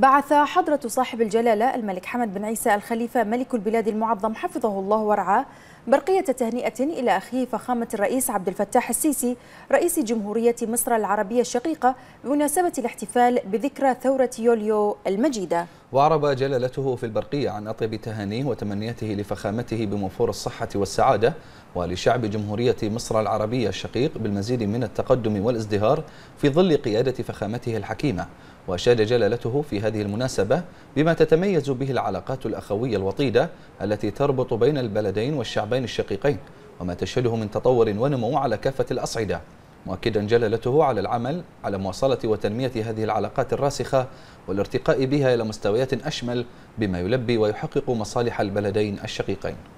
بعث حضرة صاحب الجلالة الملك حمد بن عيسى الخليفة ملك البلاد المعظم حفظه الله ورعاه برقية تهنئة إلى أخيه فخامة الرئيس عبد الفتاح السيسي رئيس جمهورية مصر العربية الشقيقة بمناسبة الاحتفال بذكرى ثورة يوليو المجيدة وأعرب جلالته في البرقية عن أطيب تهانيه وتمنياته لفخامته بموفور الصحة والسعادة ولشعب جمهورية مصر العربية الشقيق بالمزيد من التقدم والازدهار في ظل قيادة فخامته الحكيمة وأشاد جلالته في هذه المناسبة بما تتميز به العلاقات الأخوية الوطيدة التي تربط بين البلدين والشعبين الشقيقين وما تشهده من تطور ونمو على كافة الأصعدة مؤكدا جلالته على العمل على مواصلة وتنمية هذه العلاقات الراسخة والارتقاء بها إلى مستويات أشمل بما يلبي ويحقق مصالح البلدين الشقيقين